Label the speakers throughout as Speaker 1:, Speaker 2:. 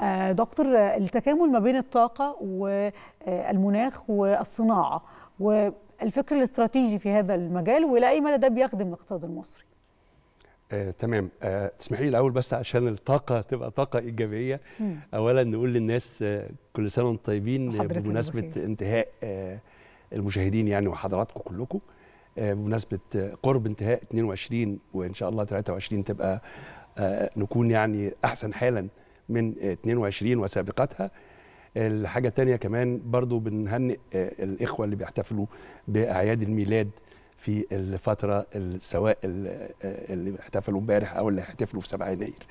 Speaker 1: آه، دكتور التكامل ما بين الطاقة والمناخ والصناعة والفكر الاستراتيجي في هذا المجال وإلى أي مدى ده بيخدم الاقتصاد المصري؟ آه، تمام آه، تسمحي لي الاول بس عشان الطاقه تبقى طاقه ايجابيه مم. اولا نقول للناس آه، كل سنه وانتم طيبين آه، بمناسبه انتهاء المشاهدين يعني وحضراتكم كلكم بمناسبه قرب انتهاء 22 وان شاء الله 23 تبقى نكون يعني احسن حالا من 22 وسابقتها الحاجة الثانية كمان برضو بنهنئ آه، الإخوة اللي بيحتفلوا بأعياد الميلاد في الفترة سواء آه، اللي احتفلوا امبارح أو اللي هيحتفلوا في 7 يناير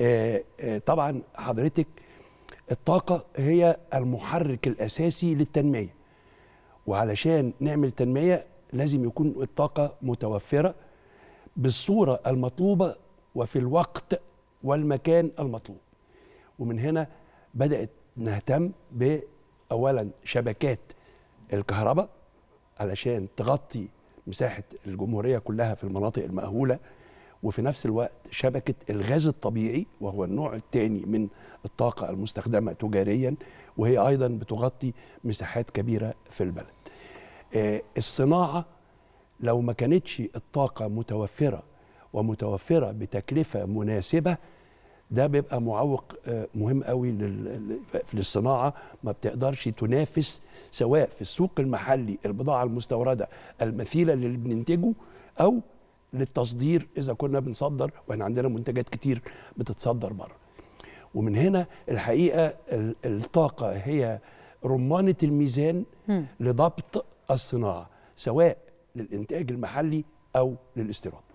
Speaker 1: آه، طبعا حضرتك الطاقة هي المحرك الأساسي للتنمية وعلشان نعمل تنمية لازم يكون الطاقة متوفرة بالصورة المطلوبة وفي الوقت والمكان المطلوب ومن هنا بدات نهتم باولا شبكات الكهرباء علشان تغطي مساحه الجمهوريه كلها في المناطق المأهوله وفي نفس الوقت شبكه الغاز الطبيعي وهو النوع الثاني من الطاقه المستخدمه تجاريا وهي ايضا بتغطي مساحات كبيره في البلد. آه، الصناعه لو ما كانتش الطاقه متوفره ومتوفره بتكلفه مناسبه ده بيبقى معوق آه، مهم قوي للصناعه ما بتقدرش تنافس سواء في السوق المحلي البضاعه المستورده المثيله للي بننتجه او للتصدير اذا كنا بنصدر واحنا عندنا منتجات كتير بتتصدر بره ومن هنا الحقيقه الطاقه هي رمانه الميزان لضبط الصناعه سواء للانتاج المحلي او للاستيراد